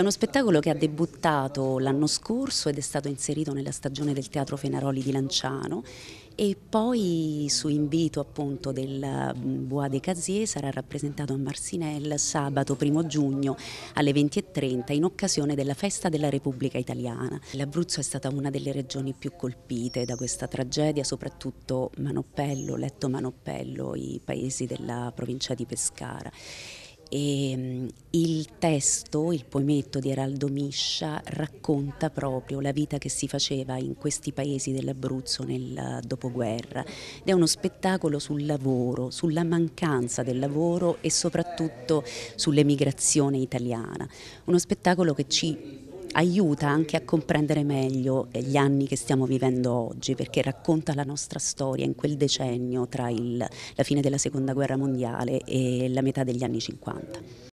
È uno spettacolo che ha debuttato l'anno scorso ed è stato inserito nella stagione del Teatro Fenaroli di Lanciano e poi su invito appunto del mm, Bois de Casier sarà rappresentato a Marsinelle sabato 1 giugno alle 20.30 in occasione della festa della Repubblica Italiana. L'Abruzzo è stata una delle regioni più colpite da questa tragedia, soprattutto Manoppello, Letto Manoppello, i paesi della provincia di Pescara. E ehm, il testo, il poemetto di Eraldo Miscia, racconta proprio la vita che si faceva in questi paesi dell'Abruzzo nel eh, dopoguerra ed è uno spettacolo sul lavoro, sulla mancanza del lavoro e soprattutto sull'emigrazione italiana. Uno spettacolo che ci aiuta anche a comprendere meglio gli anni che stiamo vivendo oggi perché racconta la nostra storia in quel decennio tra il, la fine della seconda guerra mondiale e la metà degli anni 50.